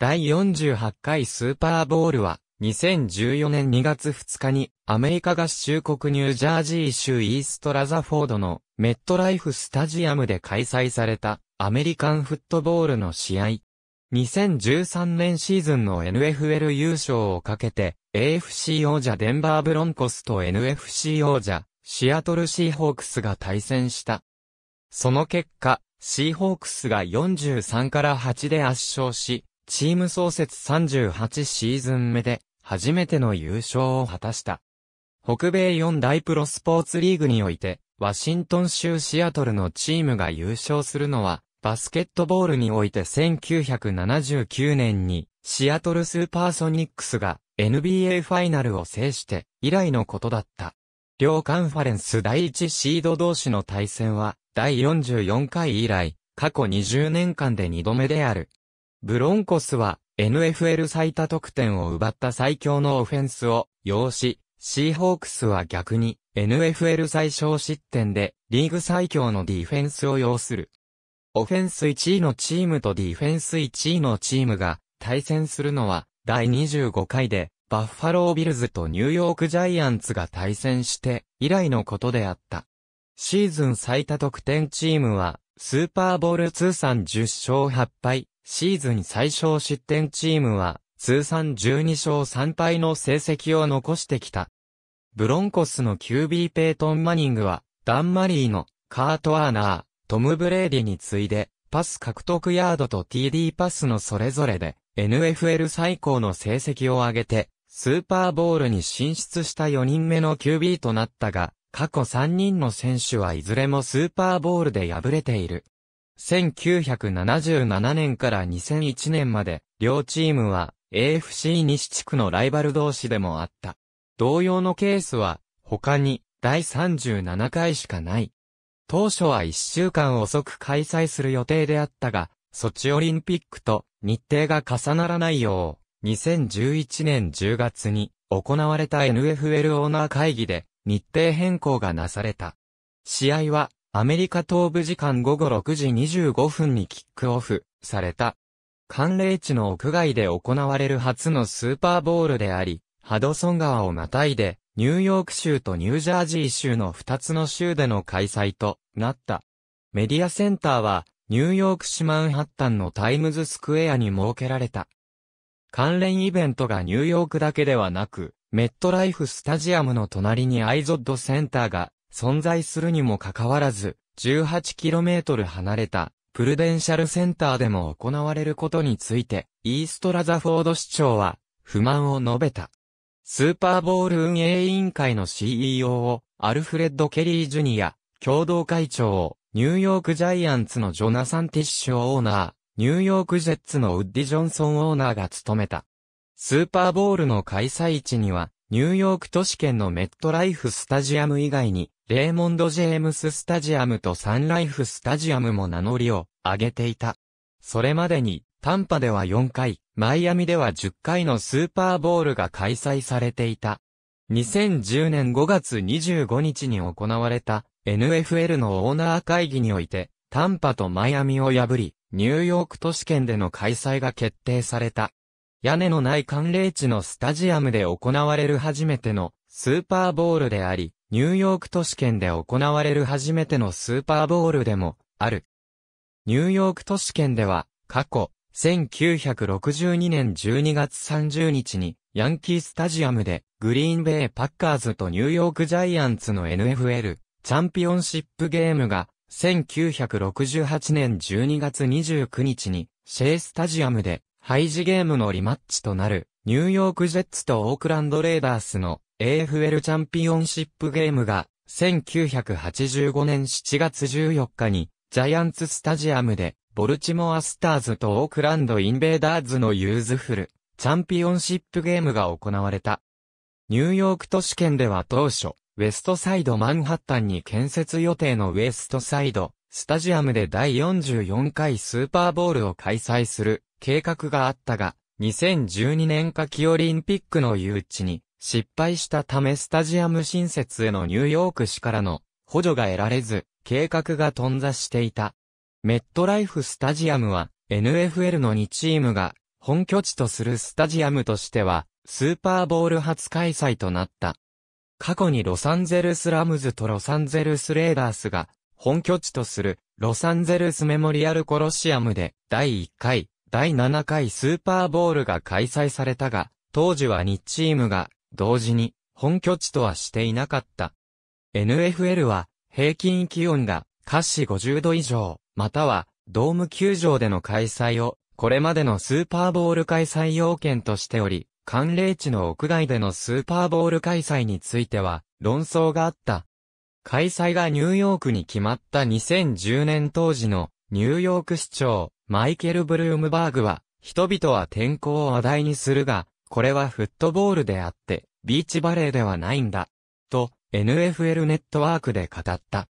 第48回スーパーボールは、2014年2月2日に、アメリカ合衆国ニュージャージー州イーストラザフォードのメットライフスタジアムで開催されたアメリカンフットボールの試合。2013年シーズンの NFL 優勝をかけて、AFC 王者デンバーブロンコスと NFC 王者シアトルシーホークスが対戦した。その結果、シーホークスが43から8で圧勝し、チーム創設38シーズン目で、初めての優勝を果たした。北米4大プロスポーツリーグにおいて、ワシントン州シアトルのチームが優勝するのは、バスケットボールにおいて1979年にシアトルスーパーソニックスが NBA ファイナルを制して以来のことだった。両カンファレンス第1シード同士の対戦は第44回以来過去20年間で2度目である。ブロンコスは NFL 最多得点を奪った最強のオフェンスを要し、シーホークスは逆に NFL 最小失点でリーグ最強のディフェンスを要する。オフェンス1位のチームとディフェンス1位のチームが対戦するのは第25回でバッファロービルズとニューヨークジャイアンツが対戦して以来のことであった。シーズン最多得点チームはスーパーボール通算10勝8敗、シーズン最小失点チームは、通算12勝3敗の成績を残してきた。ブロンコスの QB ペイトン・マニングは、ダン・マリーの、カート・アーナー、トム・ブレーディに次いで、パス獲得ヤードと TD パスのそれぞれで、NFL 最高の成績を上げて、スーパーボールに進出した4人目の QB となったが、過去3人の選手はいずれもスーパーボールで敗れている。1977年から2001年まで、両チームは AFC 西地区のライバル同士でもあった。同様のケースは、他に、第37回しかない。当初は1週間遅く開催する予定であったが、ソチオリンピックと日程が重ならないよう、2011年10月に行われた NFL オーナー会議で日程変更がなされた。試合はアメリカ東部時間午後6時25分にキックオフされた。寒冷地の屋外で行われる初のスーパーボールであり、ハドソン川をまたいで、ニューヨーク州とニュージャージー州の2つの州での開催となった。メディアセンターは、ニューヨーク市マンハッタンのタイムズスクエアに設けられた。関連イベントがニューヨークだけではなく、メットライフスタジアムの隣にアイゾッドセンターが存在するにもかかわらず、18km 離れた、プルデンシャルセンターでも行われることについて、イーストラザフォード市長は、不満を述べた。スーパーボール運営委員会の CEO を、アルフレッド・ケリー・ジュニア、共同会長を、ニューヨーク・ジャイアンツのジョナサン・ティッシュオーナー、ニューヨーク・ジェッツのウッディ・ジョンソンオーナーが務めた。スーパーボールの開催地には、ニューヨーク都市圏のメットライフスタジアム以外に、レーモンド・ジェームス・スタジアムとサンライフ・スタジアムも名乗りを上げていた。それまでに、タンパでは4回、マイアミでは10回のスーパーボールが開催されていた。2010年5月25日に行われた NFL のオーナー会議において、タンパとマイアミを破り、ニューヨーク都市圏での開催が決定された。屋根のない寒冷地のスタジアムで行われる初めてのスーパーボールであり、ニューヨーク都市圏で行われる初めてのスーパーボールでも、ある。ニューヨーク都市圏では、過去、1962年12月30日に、ヤンキースタジアムで、グリーンベイパッカーズとニューヨークジャイアンツの NFL、チャンピオンシップゲームが、1968年12月29日に、シェイスタジアムで、ハイジゲームのリマッチとなる、ニューヨークジェッツとオークランドレーダースの AFL チャンピオンシップゲームが1985年7月14日にジャイアンツスタジアムでボルチモアスターズとオークランドインベーダーズのユーズフルチャンピオンシップゲームが行われた。ニューヨーク都市圏では当初、ウェストサイドマンハッタンに建設予定のウェストサイドスタジアムで第44回スーパーボールを開催する計画があったが、2012年夏季オリンピックの誘致に失敗したためスタジアム新設へのニューヨーク市からの補助が得られず、計画が頓挫していた。メットライフスタジアムは NFL の2チームが本拠地とするスタジアムとしてはスーパーボール初開催となった。過去にロサンゼルスラムズとロサンゼルスレーダースが本拠地とするロサンゼルスメモリアルコロシアムで第1回、第7回スーパーボールが開催されたが、当時は2チームが同時に本拠地とはしていなかった。NFL は平均気温が華氏50度以上、またはドーム球場での開催をこれまでのスーパーボール開催要件としており、寒冷地の屋外でのスーパーボール開催については論争があった。開催がニューヨークに決まった2010年当時のニューヨーク市長マイケル・ブルームバーグは人々は天候を話題にするが、これはフットボールであって、ビーチバレーではないんだ。と、NFL ネットワークで語った。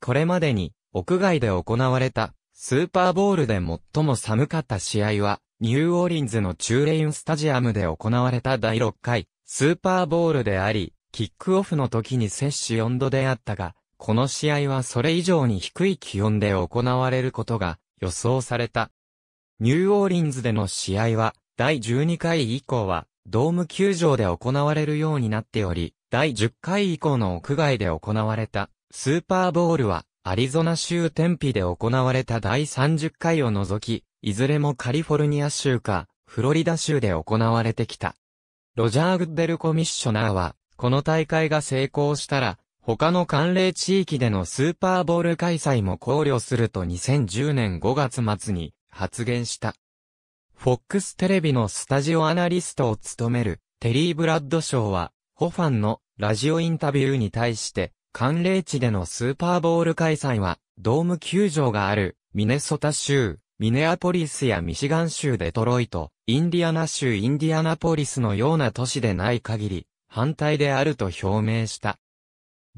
これまでに、屋外で行われた、スーパーボールで最も寒かった試合は、ニューオーリンズのチューレインスタジアムで行われた第6回、スーパーボールであり、キックオフの時に摂氏4度であったが、この試合はそれ以上に低い気温で行われることが予想された。ニューオーリンズでの試合は第12回以降は、ドーム球場で行われるようになっており、第10回以降の屋外で行われた、スーパーボールは、アリゾナ州テンピで行われた第30回を除き、いずれもカリフォルニア州か、フロリダ州で行われてきた。ロジャー・グッデルコミッショナーは、この大会が成功したら、他の関連地域でのスーパーボール開催も考慮すると2010年5月末に発言した。フォックステレビのスタジオアナリストを務めるテリー・ブラッドショーは、ホファンのラジオインタビューに対して、寒冷地でのスーパーボール開催は、ドーム球場がある、ミネソタ州、ミネアポリスやミシガン州デトロイト、インディアナ州インディアナポリスのような都市でない限り、反対であると表明した。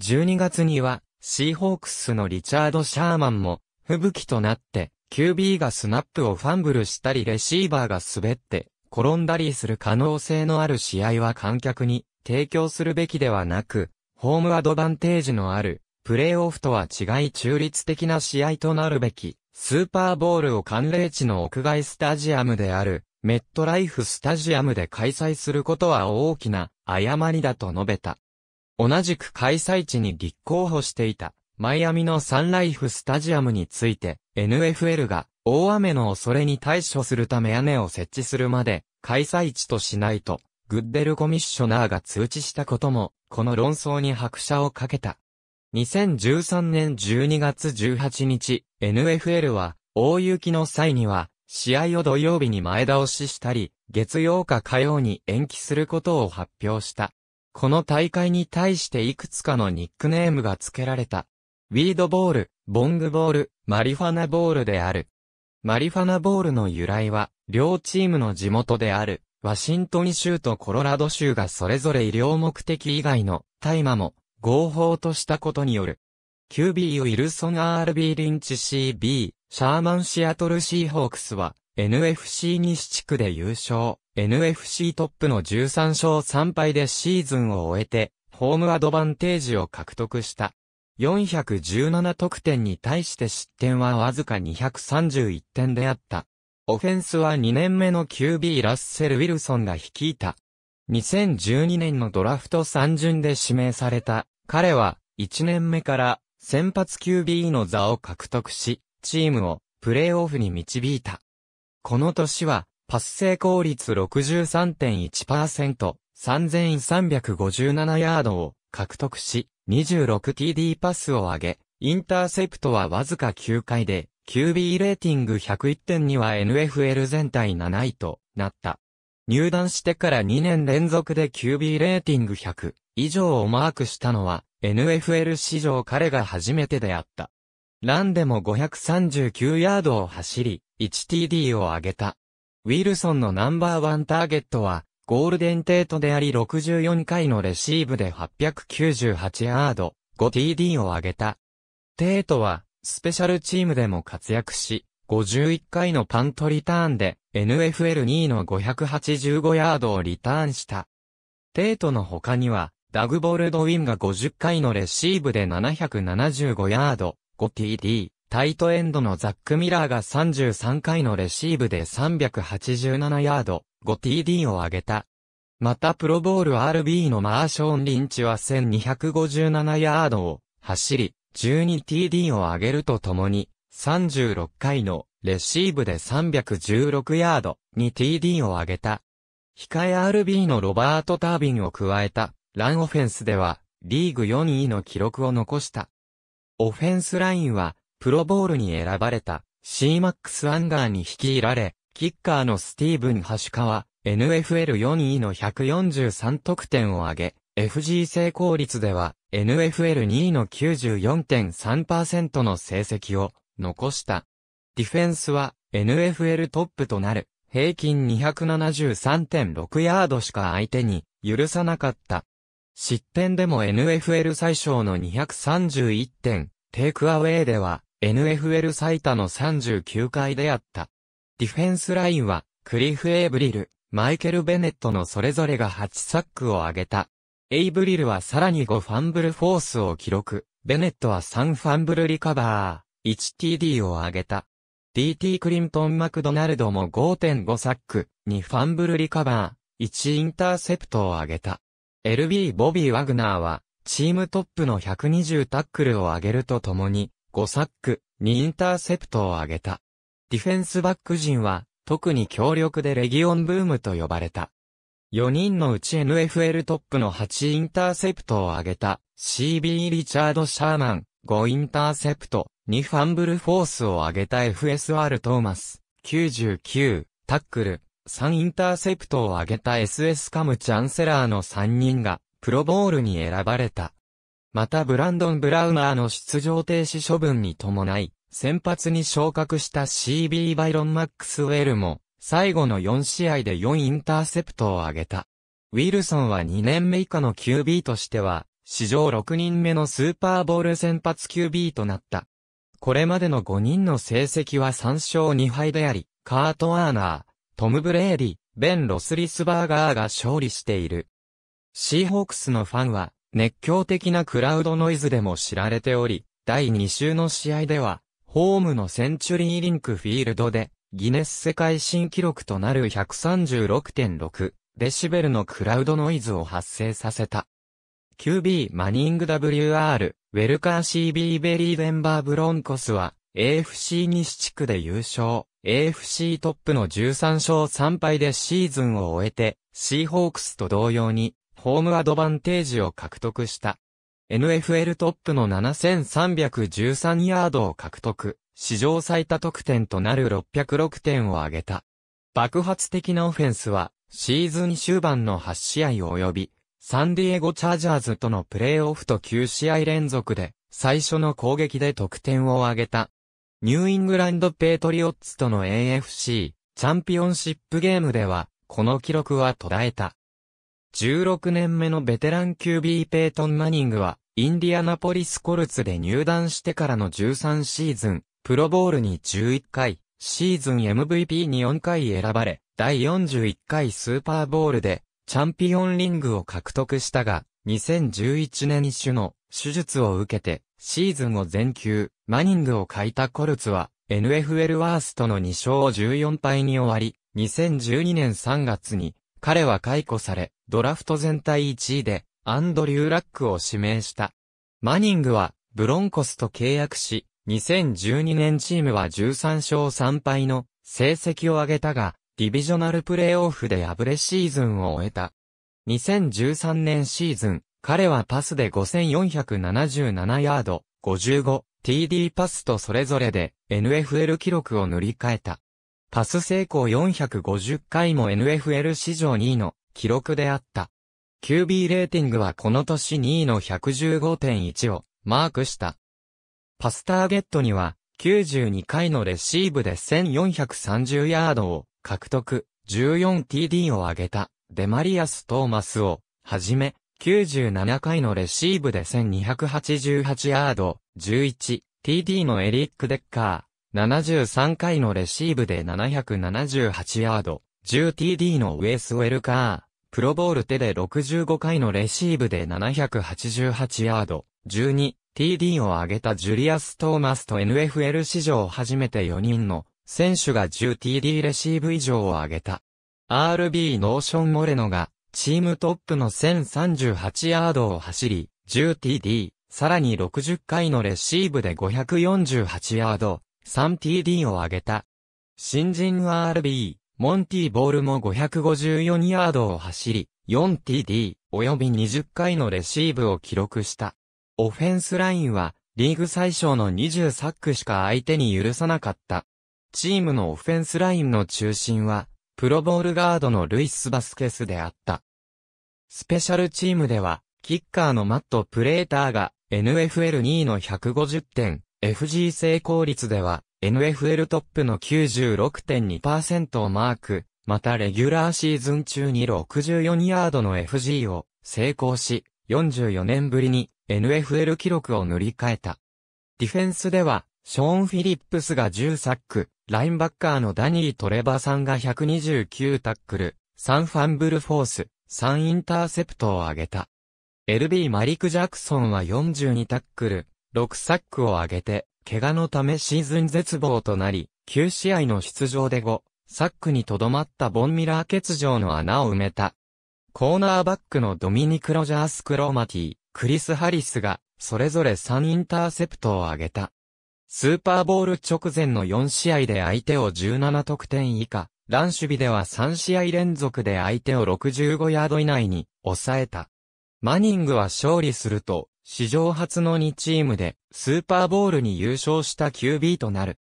12月には、シーホークスのリチャード・シャーマンも、吹雪となって、QB がスナップをファンブルしたりレシーバーが滑って転んだりする可能性のある試合は観客に提供するべきではなく、ホームアドバンテージのあるプレイオフとは違い中立的な試合となるべき、スーパーボールを寒冷地の屋外スタジアムである、メットライフスタジアムで開催することは大きな誤りだと述べた。同じく開催地に立候補していた、マイアミのサンライフスタジアムについて、NFL が大雨の恐れに対処するため屋根を設置するまで開催地としないと、グッデルコミッショナーが通知したことも、この論争に拍車をかけた。2013年12月18日、NFL は、大雪の際には、試合を土曜日に前倒ししたり、月曜か火曜に延期することを発表した。この大会に対していくつかのニックネームが付けられた。ウィードボール、ボングボール、マリファナボールである。マリファナボールの由来は、両チームの地元である、ワシントン州とコロラド州がそれぞれ医療目的以外の大麻も合法としたことによる。QB ウィルソン RB リンチ CB、シャーマンシアトルシーホークスは、NFC 西地区で優勝、NFC トップの13勝3敗でシーズンを終えて、ホームアドバンテージを獲得した。417得点に対して失点はわずか231点であった。オフェンスは2年目の QB ラッセル・ウィルソンが率いた。2012年のドラフト3巡で指名された。彼は1年目から先発 QB の座を獲得し、チームをプレーオフに導いた。この年はパス成功率63.1%、3357ヤードを獲得し、26TD パスを上げ、インターセプトはわずか9回で、QB レーティング101点には NFL 全体7位となった。入団してから2年連続で QB レーティング100以上をマークしたのは NFL 史上彼が初めてであった。ランでも539ヤードを走り、1TD を上げた。ウィルソンのナンバーワンターゲットはゴールデンテートであり64回のレシーブで898ヤード、5TD を挙げた。テートは、スペシャルチームでも活躍し、51回のパントリターンで NFL2 位の585ヤードをリターンした。テートの他には、ダグボールドウィンが50回のレシーブで775ヤード、5TD。タイトエンドのザック・ミラーが33回のレシーブで387ヤード、5TD を上げた。またプロボール RB のマーショーン・リンチは1257ヤードを走り、12TD を上げるとともに、36回のレシーブで316ヤード、2TD を上げた。控え RB のロバート・タービンを加えた、ランオフェンスでは、リーグ4位の記録を残した。オフェンスラインは、プロボールに選ばれた、シーマックス・アンガーに率いられ、キッカーのスティーブン・ハシカは、NFL4 位の143得点を挙げ、FG 成功率では、NFL2 位の94.3%の成績を残した。ディフェンスは NFL トップとなる平均273.6ヤードしか相手に許さなかった。失点でも NFL 最小の231点、テイクアウェイでは NFL 最多の39回であった。ディフェンスラインは、クリフ・エイブリル、マイケル・ベネットのそれぞれが8サックを挙げた。エイブリルはさらに5ファンブルフォースを記録。ベネットは3ファンブルリカバー、1TD を挙げた。DT クリントン・マクドナルドも5.5サック、2ファンブルリカバー、1インターセプトを挙げた。LB ボビー・ワグナーは、チームトップの120タックルを挙げるとともに、5サック、2インターセプトを挙げた。ディフェンスバック陣は、特に強力でレギオンブームと呼ばれた。4人のうち NFL トップの8インターセプトを挙げた CB リチャード・シャーマン、5インターセプト、2ファンブルフォースを挙げた FSR トーマス、99、タックル、3インターセプトを挙げた SS カム・チャンセラーの3人が、プロボールに選ばれた。またブランドン・ブラウナーの出場停止処分に伴い、先発に昇格した CB バイロン・マックスウェルも、最後の4試合で4インターセプトを挙げた。ウィルソンは2年目以下の QB としては、史上6人目のスーパーボール先発 QB となった。これまでの5人の成績は3勝2敗であり、カート・アーナー、トム・ブレーディ、ベン・ロスリスバーガーが勝利している。シーホークスのファンは、熱狂的なクラウドノイズでも知られており、第2週の試合では、ホームのセンチュリーリンクフィールドで、ギネス世界新記録となる136.6デシベルのクラウドノイズを発生させた。QB マニング WR、ウェルカー CB ベリーデンバーブロンコスは、AFC 西地区で優勝、AFC トップの13勝3敗でシーズンを終えて、シーホークスと同様に、ホームアドバンテージを獲得した。NFL トップの7313ヤードを獲得、史上最多得点となる606点を挙げた。爆発的なオフェンスは、シーズン終盤の8試合及び、サンディエゴチャージャーズとのプレイオフと9試合連続で、最初の攻撃で得点を挙げた。ニューイングランドペイトリオッツとの AFC チャンピオンシップゲームでは、この記録は途絶えた。16年目のベテラン QB ペイトン・マニングは、インディアナポリスコルツで入団してからの13シーズン、プロボールに11回、シーズン MVP に4回選ばれ、第41回スーパーボールで、チャンピオンリングを獲得したが、2011年種の手術を受けて、シーズンを全球、マニングを欠いたコルツは、NFL ワーストの2勝14敗に終わり、2012年3月に彼は解雇され、ドラフト全体1位で、アンドリュー・ラックを指名した。マニングは、ブロンコスと契約し、2012年チームは13勝3敗の成績を上げたが、ディビジョナルプレイオフで敗れシーズンを終えた。2013年シーズン、彼はパスで5477ヤード、55、TD パスとそれぞれで NFL 記録を塗り替えた。パス成功450回も NFL 史上2位の記録であった。QB レーティングはこの年2位の115.1をマークした。パスターゲットには92回のレシーブで1430ヤードを獲得、14TD を挙げたデマリアス・トーマスをはじめ97回のレシーブで1288ヤード、11TD のエリック・デッカー。73回のレシーブで778ヤード、10TD のウエスウェルカー、プロボール手で65回のレシーブで788ヤード、12TD を上げたジュリアス・トーマスと NFL 史上初めて4人の選手が 10TD レシーブ以上を上げた。RB ノーション・モレノがチームトップの1038ヤードを走り、10TD、さらに60回のレシーブで548ヤード、3TD を挙げた。新人 RB、モンティーボールも554ヤードを走り、4TD、及び20回のレシーブを記録した。オフェンスラインは、リーグ最小の20サックしか相手に許さなかった。チームのオフェンスラインの中心は、プロボールガードのルイス・バスケスであった。スペシャルチームでは、キッカーのマット・プレーターが NFL2 位の150点、FG 成功率では、NFL トップの96.2%をマーク、またレギュラーシーズン中に64ヤードの FG を成功し、44年ぶりに NFL 記録を塗り替えた。ディフェンスでは、ショーン・フィリップスが10サック、ラインバッカーのダニー・トレバさんが129タックル、3ファンブルフォース、3インターセプトを挙げた。LB マリク・ジャクソンは42タックル、6サックを挙げて、怪我のためシーズン絶望となり、9試合の出場で5、サックにとどまったボンミラー欠場の穴を埋めた。コーナーバックのドミニク・ロジャース・クローマティ、クリス・ハリスが、それぞれ3インターセプトを挙げた。スーパーボール直前の4試合で相手を17得点以下、ランシュビでは3試合連続で相手を65ヤード以内に抑えた。マニングは勝利すると、史上初の2チームでスーパーボールに優勝した QB となる。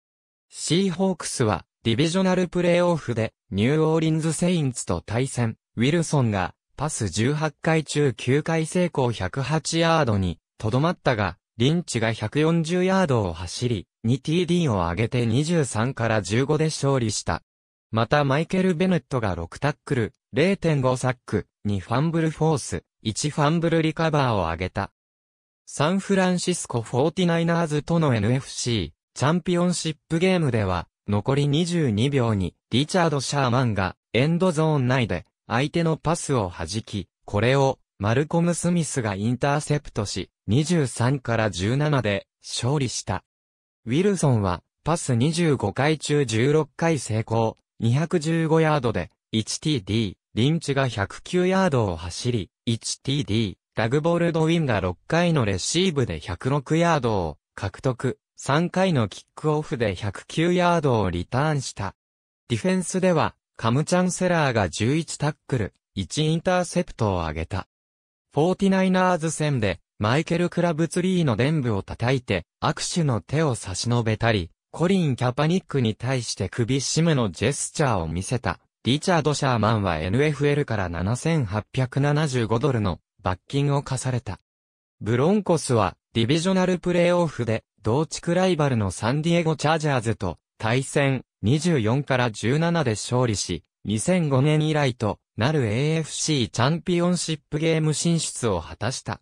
シーホークスはディビジョナルプレイオフでニューオーリンズセインツと対戦、ウィルソンがパス18回中9回成功108ヤードにとどまったが、リンチが140ヤードを走り、2TD を上げて23から15で勝利した。またマイケル・ベネットが6タックル、0.5サック、2ファンブルフォース、1ファンブルリカバーを上げた。サンフランシスコ 49ers との NFC チャンピオンシップゲームでは、残り22秒にリチャード・シャーマンがエンドゾーン内で相手のパスを弾き、これをマルコム・スミスがインターセプトし、23から17で勝利した。ウィルソンはパス25回中16回成功、215ヤードで 1TD、リンチが109ヤードを走り、1TD、ラグボールドウィンが6回のレシーブで106ヤードを獲得、3回のキックオフで109ヤードをリターンした。ディフェンスでは、カムチャンセラーが11タックル、1インターセプトを挙げた。4 9ナーズ戦で、マイケル・クラブツリーの伝部を叩いて、握手の手を差し伸べたり、コリン・キャパニックに対して首絞めのジェスチャーを見せた。リチャード・シャーマンは NFL から7875ドルの罰金を課された。ブロンコスは、ディビジョナルプレイオフで、同地区ライバルのサンディエゴチャージャーズと、対戦、24から17で勝利し、2005年以来となる AFC チャンピオンシップゲーム進出を果たした。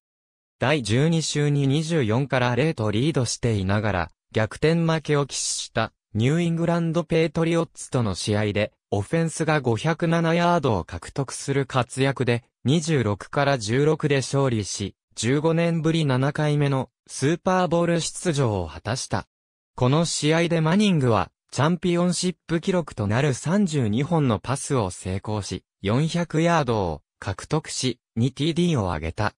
第12週に24から0とリードしていながら、逆転負けを喫したニューイングランドペイトリオッツとの試合で、オフェンスが507ヤードを獲得する活躍で、26から16で勝利し、15年ぶり7回目のスーパーボール出場を果たした。この試合でマニングは、チャンピオンシップ記録となる32本のパスを成功し、400ヤードを獲得し、2TD を挙げた。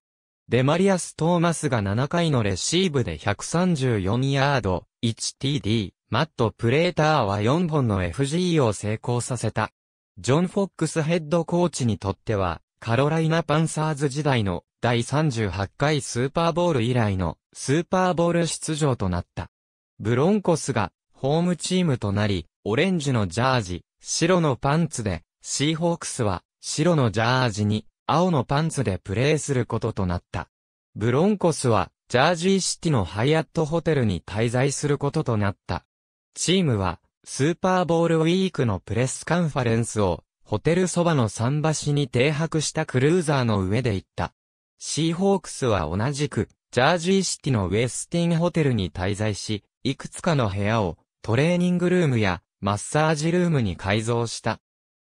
デマリアス・トーマスが7回のレシーブで134ヤード、1TD、マット・プレーターは4本の f g を成功させた。ジョン・フォックスヘッドコーチにとっては、カロライナパンサーズ時代の第38回スーパーボール以来のスーパーボール出場となった。ブロンコスがホームチームとなり、オレンジのジャージ、白のパンツで、シーホークスは白のジャージに青のパンツでプレーすることとなった。ブロンコスはジャージーシティのハイアットホテルに滞在することとなった。チームはスーパーボールウィークのプレスカンファレンスをホテルそばの桟橋に停泊したクルーザーの上で行った。シーホークスは同じく、ジャージーシティのウェスティンホテルに滞在し、いくつかの部屋をトレーニングルームやマッサージルームに改造した。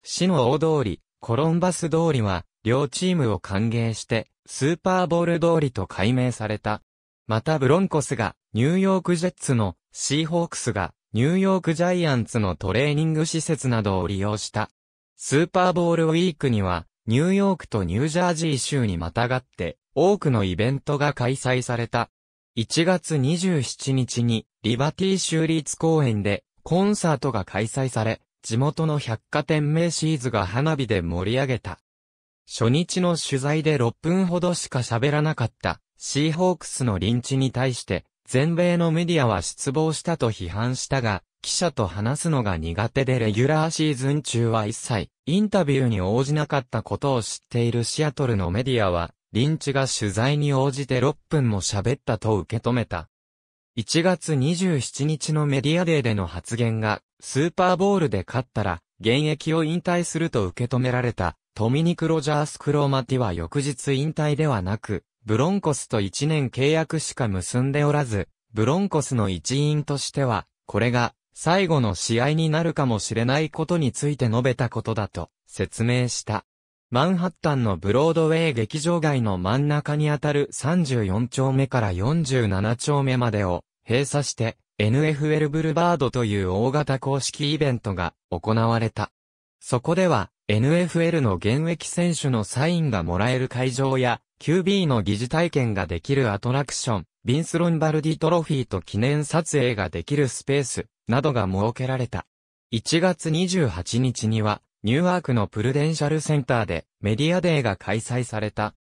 市の大通り、コロンバス通りは、両チームを歓迎して、スーパーボール通りと改名された。またブロンコスが、ニューヨークジェッツの、シーホークスが、ニューヨークジャイアンツのトレーニング施設などを利用した。スーパーボールウィークには、ニューヨークとニュージャージー州にまたがって、多くのイベントが開催された。1月27日に、リバティ州立公園で、コンサートが開催され、地元の百貨店名シーズが花火で盛り上げた。初日の取材で6分ほどしか喋らなかった、シーホークスの臨地に対して、全米のメディアは失望したと批判したが、記者と話すのが苦手でレギュラーシーズン中は一切、インタビューに応じなかったことを知っているシアトルのメディアは、リンチが取材に応じて6分も喋ったと受け止めた。1月27日のメディアデーでの発言が、スーパーボールで勝ったら、現役を引退すると受け止められた、トミニク・ロジャース・クローマティは翌日引退ではなく、ブロンコスと1年契約しか結んでおらず、ブロンコスの一員としては、これが最後の試合になるかもしれないことについて述べたことだと説明した。マンハッタンのブロードウェイ劇場街の真ん中にあたる34丁目から47丁目までを閉鎖して NFL ブルバードという大型公式イベントが行われた。そこでは NFL の現役選手のサインがもらえる会場や QB の疑似体験ができるアトラクション、ビンス・ロンバルディトロフィーと記念撮影ができるスペースなどが設けられた。1月28日には、ニューアークのプルデンシャルセンターでメディアデーが開催された。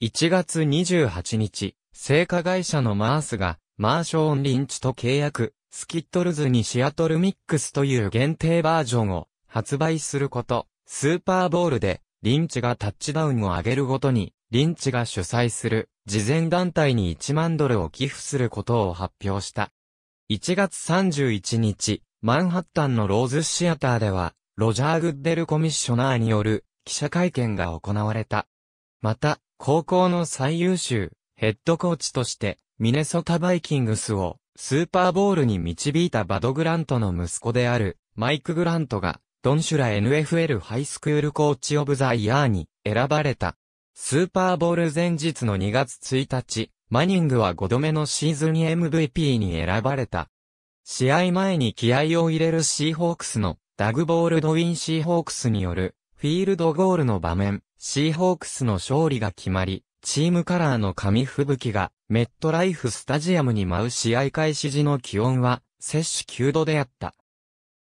1月28日、製菓会社のマースが、マーショーン・リンチと契約、スキットルズにシアトルミックスという限定バージョンを発売すること、スーパーボールで、リンチがタッチダウンを上げるごとに、リンチが主催する、慈善団体に1万ドルを寄付することを発表した。1月31日、マンハッタンのローズシアターでは、ロジャー・グッデルコミッショナーによる記者会見が行われた。また、高校の最優秀ヘッドコーチとして、ミネソタバイキングスをスーパーボールに導いたバド・グラントの息子であるマイク・グラントが、ドンシュラ NFL ハイスクールコーチオブザイヤーに選ばれた。スーパーボール前日の2月1日、マニングは5度目のシーズン MVP に選ばれた。試合前に気合を入れるシーホークスのダグ・ボールドウィン・シーホークスによるフィールドゴールの場面、シーホークスの勝利が決まり、チームカラーの紙吹雪がメットライフスタジアムに舞う試合開始時の気温は摂氏9度であった。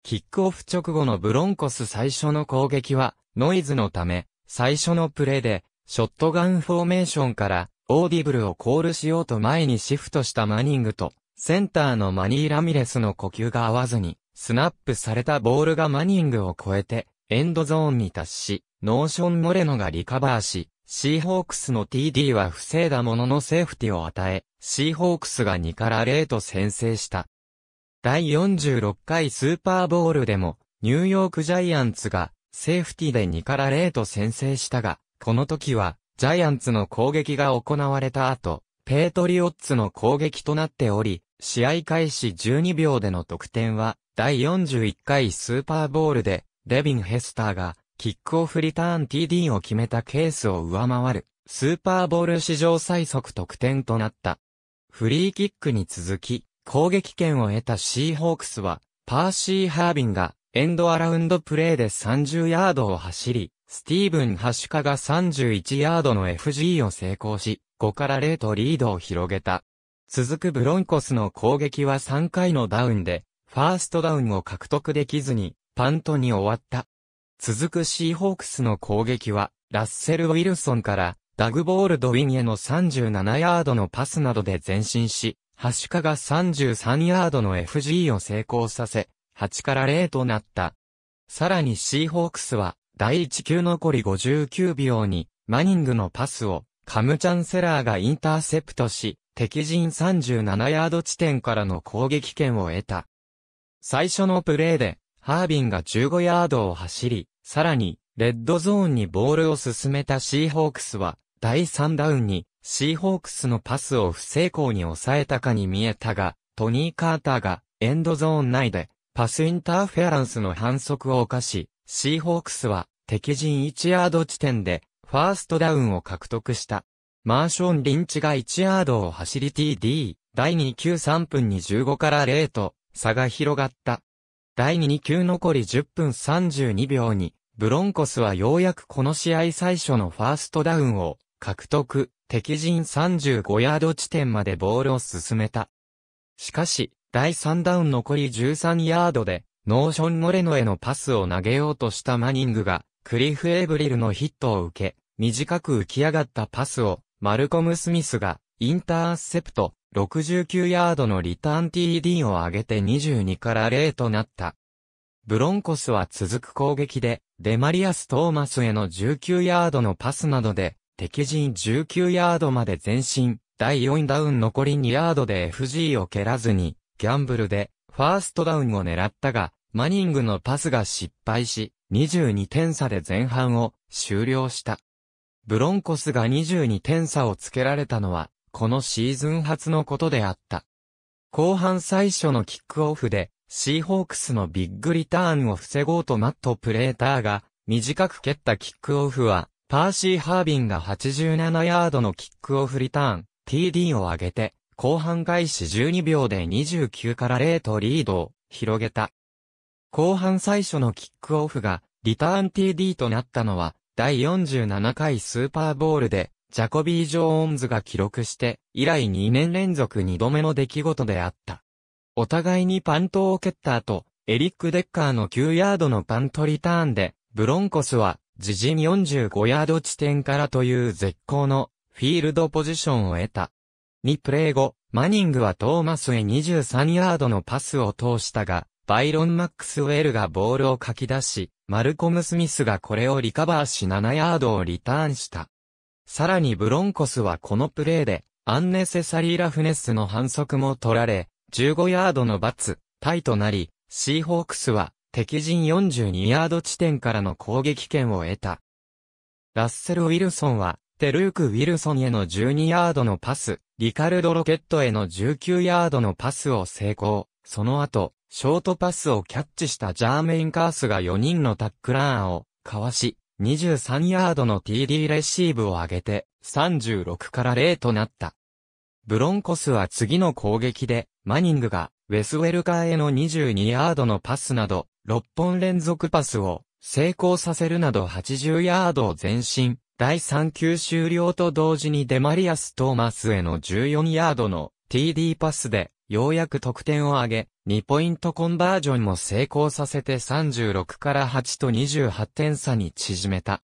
キックオフ直後のブロンコス最初の攻撃はノイズのため、最初のプレーでショットガンフォーメーションから、オーディブルをコールしようと前にシフトしたマニングと、センターのマニー・ラミレスの呼吸が合わずに、スナップされたボールがマニングを超えて、エンドゾーンに達し、ノーション・モレノがリカバーし、シーホークスの TD は防いだもののセーフティを与え、シーホークスが2から0と先制した。第46回スーパーボールでも、ニューヨークジャイアンツが、セーフティで2から0と先制したが、この時は、ジャイアンツの攻撃が行われた後、ペートリオッツの攻撃となっており、試合開始12秒での得点は、第41回スーパーボールで、デビン・ヘスターが、キックオフリターン TD を決めたケースを上回る、スーパーボール史上最速得点となった。フリーキックに続き、攻撃権を得たシーホークスは、パーシー・ハービンが、エンドアラウンドプレーで30ヤードを走り、スティーブン・ハシュカが31ヤードの FG を成功し、5から0とリードを広げた。続くブロンコスの攻撃は3回のダウンで、ファーストダウンを獲得できずに、パントに終わった。続くシーホークスの攻撃は、ラッセル・ウィルソンから、ダグ・ボールドウィンへの37ヤードのパスなどで前進し、ハシュカが33ヤードの FG を成功させ、8から0となった。さらにシーホークスは、第1球残り59秒に、マニングのパスを、カムチャンセラーがインターセプトし、敵陣37ヤード地点からの攻撃権を得た。最初のプレーで、ハービンが15ヤードを走り、さらに、レッドゾーンにボールを進めたシーホークスは、第3ダウンに、シーホークスのパスを不成功に抑えたかに見えたが、トニー・カーターが、エンドゾーン内で、パスインターフェアランスの反則を犯し、シーホークスは、敵陣1ヤード地点で、ファーストダウンを獲得した。マーション・リンチが1ヤードを走り TD、第2球3分に15から0と、差が広がった。第2球残り10分32秒に、ブロンコスはようやくこの試合最初のファーストダウンを獲得、敵陣35ヤード地点までボールを進めた。しかし、第3ダウン残り13ヤードで、ノーション・モレノへのパスを投げようとしたマニングが、クリフ・エブリルのヒットを受け、短く浮き上がったパスを、マルコム・スミスが、インターセプト、69ヤードのリターン TD を上げて22から0となった。ブロンコスは続く攻撃で、デマリアス・トーマスへの19ヤードのパスなどで、敵陣19ヤードまで前進、第4ダウン残り2ヤードで FG を蹴らずに、ギャンブルで、ファーストダウンを狙ったが、マニングのパスが失敗し、22点差で前半を終了した。ブロンコスが22点差をつけられたのは、このシーズン初のことであった。後半最初のキックオフで、シーホークスのビッグリターンを防ごうとマット・プレーターが、短く蹴ったキックオフは、パーシー・ハービンが87ヤードのキックオフリターン、TD を上げて、後半開始12秒で29から0とリードを広げた。後半最初のキックオフが、リターン TD となったのは、第47回スーパーボールで、ジャコビー・ジョーンズが記録して、以来2年連続2度目の出来事であった。お互いにパントを蹴った後、エリック・デッカーの9ヤードのパントリターンで、ブロンコスは、自陣45ヤード地点からという絶好のフィールドポジションを得た。2プレー後、マニングはトーマスへ23ヤードのパスを通したが、バイロン・マックスウェルがボールをかき出し、マルコム・スミスがこれをリカバーし7ヤードをリターンした。さらにブロンコスはこのプレーで、アンネセサリー・ラフネスの反則も取られ、15ヤードの罰、タイとなり、シーホークスは敵陣42ヤード地点からの攻撃権を得た。ラッセル・ウィルソンは、テルーク・ウィルソンへの12ヤードのパス、リカルド・ロケットへの19ヤードのパスを成功。その後、ショートパスをキャッチしたジャーメイン・カースが4人のタックラーをかわし、23ヤードの TD レシーブを上げて、36から0となった。ブロンコスは次の攻撃で、マニングが、ウェスウェルカーへの22ヤードのパスなど、6本連続パスを成功させるなど80ヤードを前進、第3球終了と同時にデマリアス・トーマスへの14ヤードの TD パスで、ようやく得点を上げ、2ポイントコンバージョンも成功させて36から8と28点差に縮めた。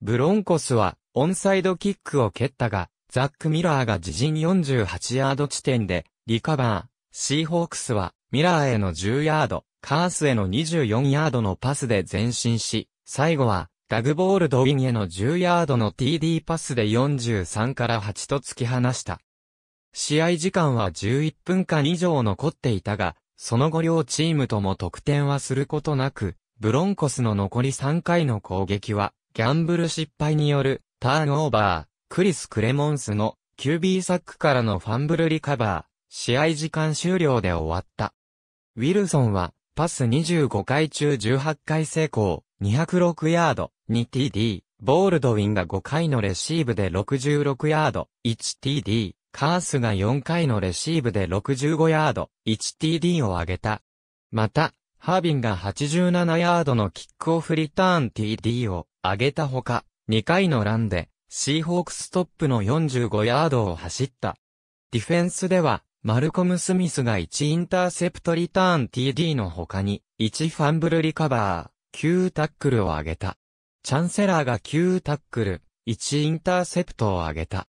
ブロンコスはオンサイドキックを蹴ったが、ザック・ミラーが自陣48ヤード地点でリカバー、シーホークスはミラーへの10ヤード、カースへの24ヤードのパスで前進し、最後はダグボールドウィンへの10ヤードの TD パスで43から8と突き放した。試合時間は11分間以上残っていたが、その後両チームとも得点はすることなく、ブロンコスの残り3回の攻撃は、ギャンブル失敗によるターンオーバー、クリス・クレモンスの QB サックからのファンブルリカバー、試合時間終了で終わった。ウィルソンは、パス25回中18回成功、206ヤード、2TD、ボールドウィンが5回のレシーブで66ヤード、1TD、カースが4回のレシーブで65ヤード、1TD を上げた。また、ハービンが87ヤードのキックオフリターン TD を上げたほか、2回のランで、シーホークストップの45ヤードを走った。ディフェンスでは、マルコム・スミスが1インターセプトリターン TD の他に、1ファンブルリカバー、9タックルを上げた。チャンセラーが9タックル、1インターセプトを上げた。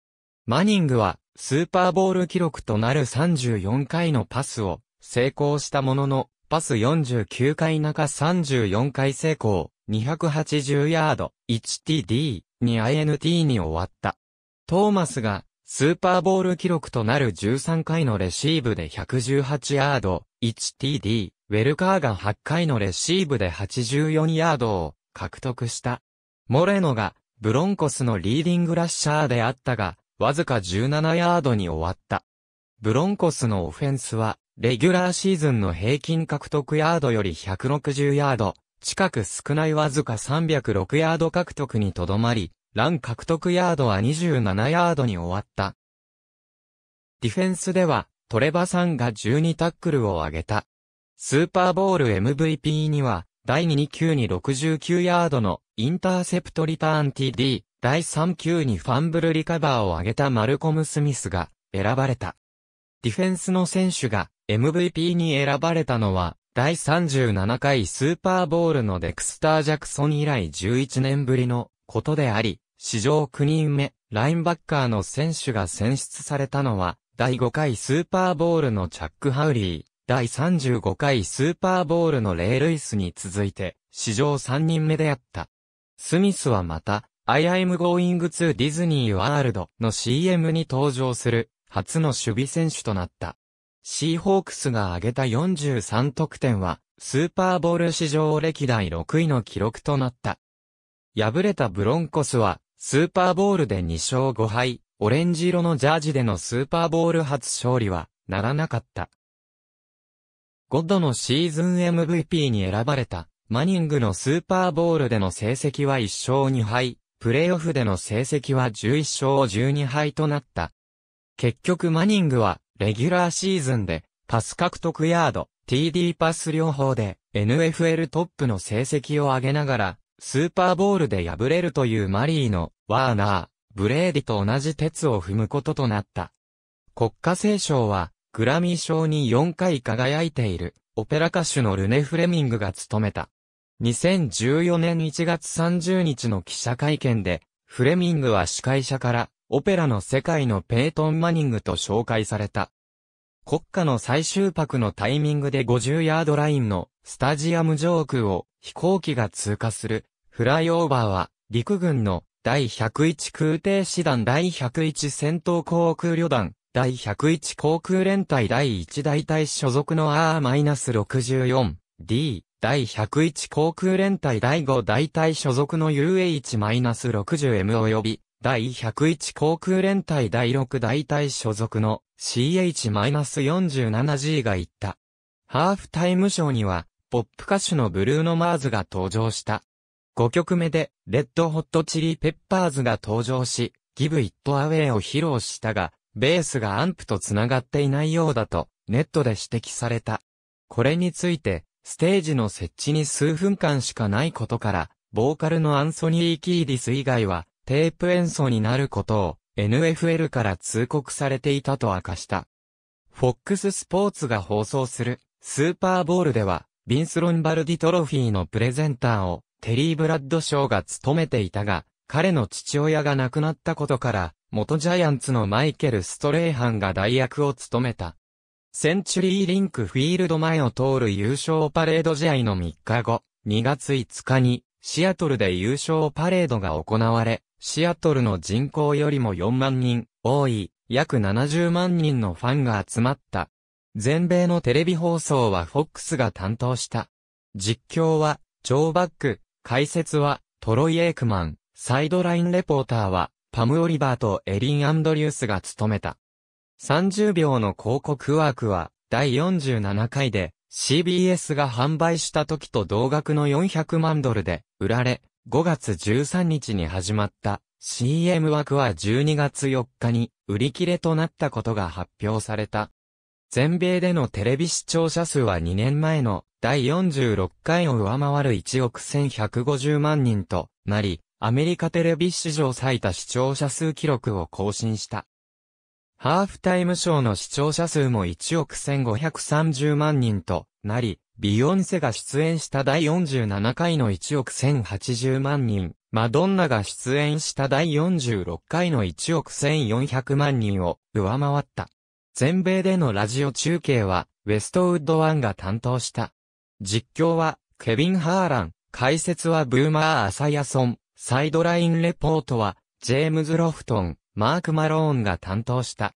マニングは、スーパーボール記録となる34回のパスを成功したものの、パス49回中34回成功、280ヤード、1TD、2INT に終わった。トーマスが、スーパーボール記録となる13回のレシーブで118ヤード、1TD、ウェルカーが8回のレシーブで84ヤードを獲得した。モレノが、ブロンコスのリーディングラッシャーであったが、わずか17ヤードに終わった。ブロンコスのオフェンスは、レギュラーシーズンの平均獲得ヤードより160ヤード、近く少ないわずか306ヤード獲得にとどまり、ラン獲得ヤードは27ヤードに終わった。ディフェンスでは、トレバさんが12タックルを上げた。スーパーボール MVP には、第2級に69ヤードのインターセプトリターン TD、第3球にファンブルリカバーを上げたマルコム・スミスが選ばれた。ディフェンスの選手が MVP に選ばれたのは、第37回スーパーボールのデクスター・ジャクソン以来11年ぶりのことであり、史上9人目、ラインバッカーの選手が選出されたのは、第5回スーパーボールのチャック・ハウリー、第35回スーパーボールのレイ・ルイスに続いて、史上3人目であった。スミスはまた、I am going to Disney World の CM に登場する初の守備選手となった。シーホークスが挙げた43得点は、スーパーボール史上歴代6位の記録となった。敗れたブロンコスは、スーパーボールで2勝5敗、オレンジ色のジャージでのスーパーボール初勝利は、ならなかった。ゴッドのシーズン MVP に選ばれた、マニングのスーパーボールでの成績は1勝2敗、プレーオフでの成績は11勝12敗となった。結局マニングは、レギュラーシーズンで、パス獲得ヤード、TD パス両方で、NFL トップの成績を上げながら、スーパーボールで敗れるというマリーの、ワーナー、ブレーディと同じ鉄を踏むこととなった。国家聖賞は、グラミー賞に4回輝いている、オペラ歌手のルネ・フレミングが務めた。2014年1月30日の記者会見で、フレミングは司会者から、オペラの世界のペイトン・マニングと紹介された。国家の最終泊のタイミングで50ヤードラインのスタジアム上空を飛行機が通過するフライオーバーは陸軍の第101空挺師団第101戦闘航空旅団第101航空連隊第1大隊所属の R-64D 第101航空連隊第5大隊所属の UH-60M 及び、第101航空連隊第6大隊所属の CH-47G が行った。ハーフタイムショーには、ポップ歌手のブルーノ・マーズが登場した。5曲目で、レッド・ホット・チリ・ペッパーズが登場し、ギブ・イット・アウェイを披露したが、ベースがアンプと繋がっていないようだと、ネットで指摘された。これについて、ステージの設置に数分間しかないことから、ボーカルのアンソニー・キーディス以外は、テープ演奏になることを、NFL から通告されていたと明かした。FOX スポーツが放送する、スーパーボールでは、ビンス・ロンバルディトロフィーのプレゼンターを、テリー・ブラッドショーが務めていたが、彼の父親が亡くなったことから、元ジャイアンツのマイケル・ストレイハンが代役を務めた。センチュリーリンクフィールド前を通る優勝パレード試合の3日後、2月5日に、シアトルで優勝パレードが行われ、シアトルの人口よりも4万人、多い、約70万人のファンが集まった。全米のテレビ放送は FOX が担当した。実況は、ジョー・バック、解説は、トロイ・エイクマン、サイドラインレポーターは、パム・オリバーとエリン・アンドリュースが務めた。30秒の広告枠は、第47回で、CBS が販売した時と同額の400万ドルで、売られ、5月13日に始まった CM 枠は12月4日に売り切れとなったことが発表された。全米でのテレビ視聴者数は2年前の第46回を上回る1億1150万人となり、アメリカテレビ史上最多視聴者数記録を更新した。ハーフタイムショーの視聴者数も1億1530万人となり、ビヨンセが出演した第47回の1億1080万人、マドンナが出演した第46回の1億1400万人を上回った。全米でのラジオ中継は、ウェストウッドワンが担当した。実況は、ケビン・ハーラン、解説はブーマー・アサヤソン、サイドラインレポートは、ジェームズ・ロフトン、マーク・マローンが担当した。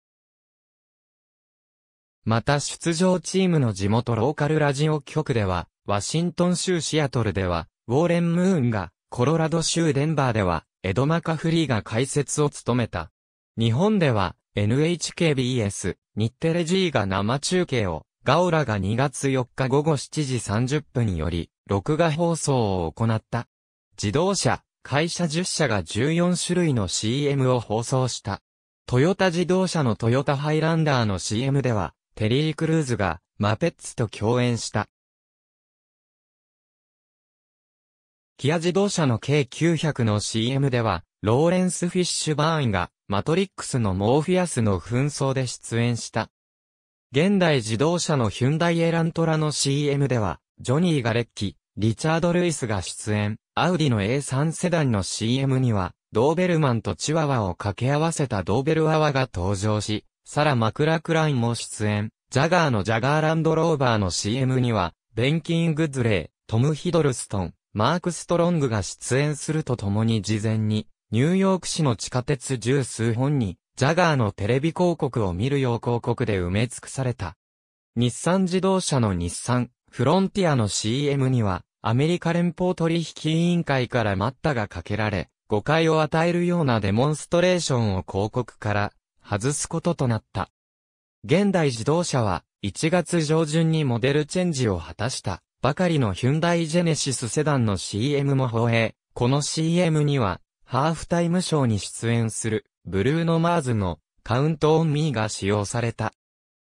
また出場チームの地元ローカルラジオ局では、ワシントン州シアトルでは、ウォーレン・ムーンが、コロラド州デンバーでは、エド・マカフリーが解説を務めた。日本では、NHKBS、日テレ G が生中継を、ガオラが2月4日午後7時30分により、録画放送を行った。自動車、会社10社が14種類の CM を放送した。トヨタ自動車のトヨタハイランダーの CM では、テリー・クルーズがマペッツと共演した。キア自動車の K900 の CM では、ローレンス・フィッシュバーンが、マトリックスのモーフィアスの紛争で出演した。現代自動車のヒュンダイエラントラの CM では、ジョニー・ガレッキ、リチャード・ルイスが出演、アウディの A3 セダンの CM には、ドーベルマンとチワワを掛け合わせたドーベルアワが登場し、サラ・マクラクラインも出演、ジャガーのジャガーランドローバーの CM には、ベンキン・グズレイ、トム・ヒドルストン、マーク・ストロングが出演するとともに事前に、ニューヨーク市の地下鉄十数本に、ジャガーのテレビ広告を見るよう広告で埋め尽くされた。日産自動車の日産、フロンティアの CM には、アメリカ連邦取引委員会から待ったがかけられ、誤解を与えるようなデモンストレーションを広告から外すこととなった。現代自動車は1月上旬にモデルチェンジを果たしたばかりのヒュンダイジェネシスセダンの CM も放映。この CM にはハーフタイムショーに出演するブルーノ・マーズのカウント・オン・ミーが使用された。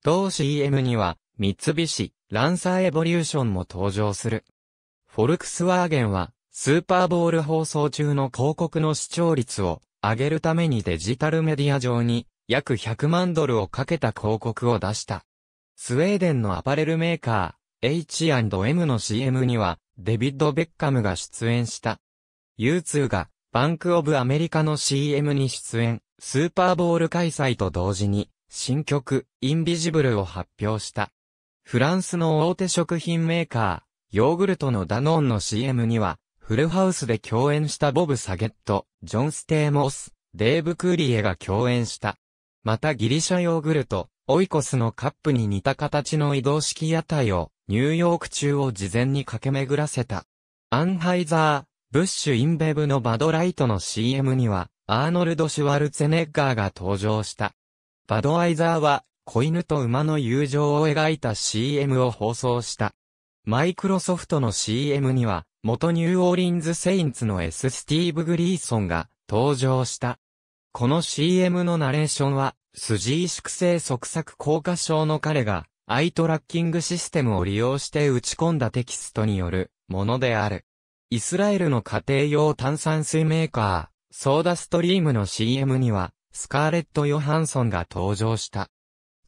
同 CM には三菱ランサー・エボリューションも登場する。フォルクスワーゲンは、スーパーボール放送中の広告の視聴率を上げるためにデジタルメディア上に約100万ドルをかけた広告を出した。スウェーデンのアパレルメーカー H&M の CM にはデビッド・ベッカムが出演した。U2 がバンク・オブ・アメリカの CM に出演、スーパーボール開催と同時に新曲インビジブルを発表した。フランスの大手食品メーカーヨーグルトのダノンの CM には、フルハウスで共演したボブ・サゲット、ジョン・ステーモス、デーブ・クーリエが共演した。またギリシャヨーグルト、オイコスのカップに似た形の移動式屋台を、ニューヨーク中を事前に駆け巡らせた。アンハイザー、ブッシュ・インベブのバドライトの CM には、アーノルド・シュワルツェネッガーが登場した。バドアイザーは、子犬と馬の友情を描いた CM を放送した。マイクロソフトの CM には、元ニューオーリンズ・セインツの S・ スティーブ・グリーソンが登場した。この CM のナレーションは、スジー粛性即作効果症の彼が、アイトラッキングシステムを利用して打ち込んだテキストによるものである。イスラエルの家庭用炭酸水メーカー、ソーダストリームの CM には、スカーレット・ヨハンソンが登場した。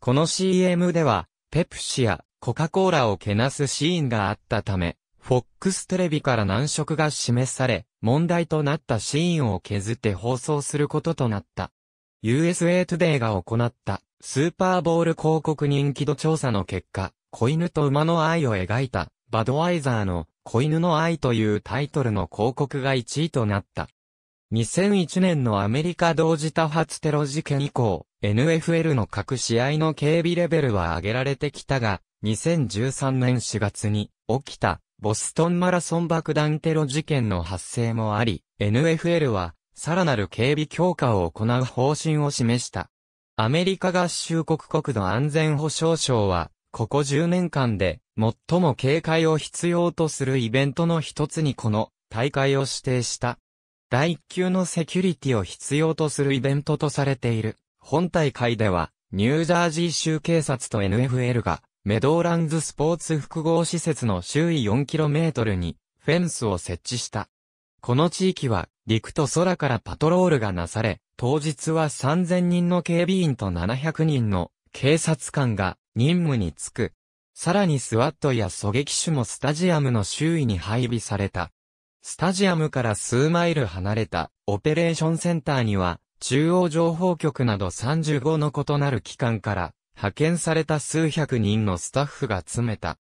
この CM では、ペプシア、コカ・コーラをけなすシーンがあったため、フォックステレビから難色が示され、問題となったシーンを削って放送することとなった。USA Today が行ったスーパーボール広告人気度調査の結果、子犬と馬の愛を描いたバドワイザーの子犬の愛というタイトルの広告が1位となった。2001年のアメリカ同時多発テロ事件以降、NFL の各試合の警備レベルは上げられてきたが、2013年4月に起きたボストンマラソン爆弾テロ事件の発生もあり、NFL はさらなる警備強化を行う方針を示した。アメリカ合衆国国土安全保障省は、ここ10年間で最も警戒を必要とするイベントの一つにこの大会を指定した。第1級のセキュリティを必要とするイベントとされている。本大会では、ニュージャージー州警察と NFL がメドーランズスポーツ複合施設の周囲 4km にフェンスを設置した。この地域は陸と空からパトロールがなされ、当日は3000人の警備員と700人の警察官が任務に就く。さらにスワットや狙撃手もスタジアムの周囲に配備された。スタジアムから数マイル離れたオペレーションセンターには中央情報局など35の異なる機関から派遣された数百人のスタッフが詰めた。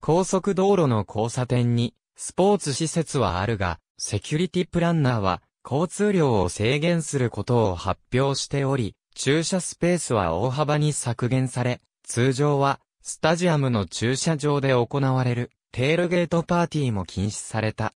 高速道路の交差点に、スポーツ施設はあるが、セキュリティプランナーは、交通量を制限することを発表しており、駐車スペースは大幅に削減され、通常は、スタジアムの駐車場で行われる、テールゲートパーティーも禁止された。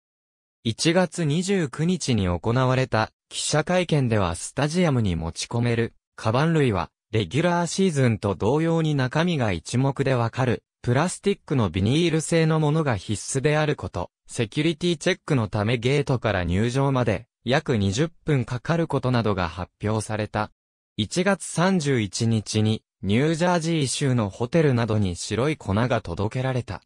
1月29日に行われた記者会見ではスタジアムに持ち込めるカバン類はレギュラーシーズンと同様に中身が一目でわかる、プラスティックのビニール製のものが必須であること、セキュリティチェックのためゲートから入場まで、約20分かかることなどが発表された。1月31日に、ニュージャージー州のホテルなどに白い粉が届けられた。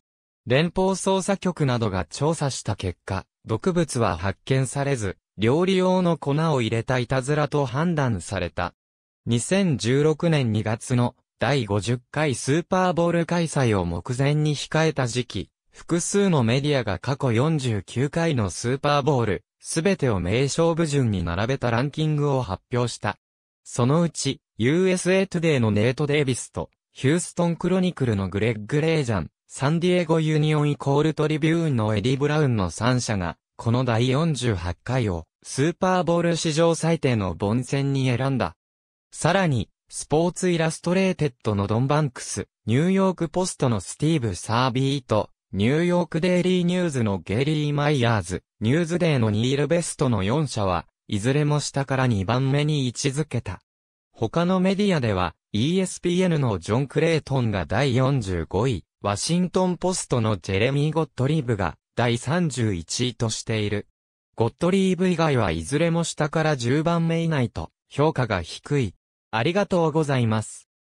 連邦捜査局などが調査した結果、毒物は発見されず、料理用の粉を入れたいたずらと判断された。2016年2月の第50回スーパーボール開催を目前に控えた時期、複数のメディアが過去49回のスーパーボール、すべてを名勝負順に並べたランキングを発表した。そのうち、USA Today のネート・デイビスと、ヒューストン・クロニクルのグレッグ・レイジャン、サンディエゴ・ユニオン・イコール・トリビューンのエディ・ブラウンの3社が、この第48回を、スーパーボール史上最低の凡戦に選んだ。さらに、スポーツイラストレーテッドのドンバンクス、ニューヨークポストのスティーブ・サービーと、ニューヨークデイリーニューズのゲリー・マイヤーズ、ニューズデーのニール・ベストの4社は、いずれも下から2番目に位置づけた。他のメディアでは、ESPN のジョン・クレイトンが第45位、ワシントン・ポストのジェレミー・ゴットリーブが第31位としている。ゴットリーブ以外はいずれも下から10番目以内と評価が低い。ありがとうございます。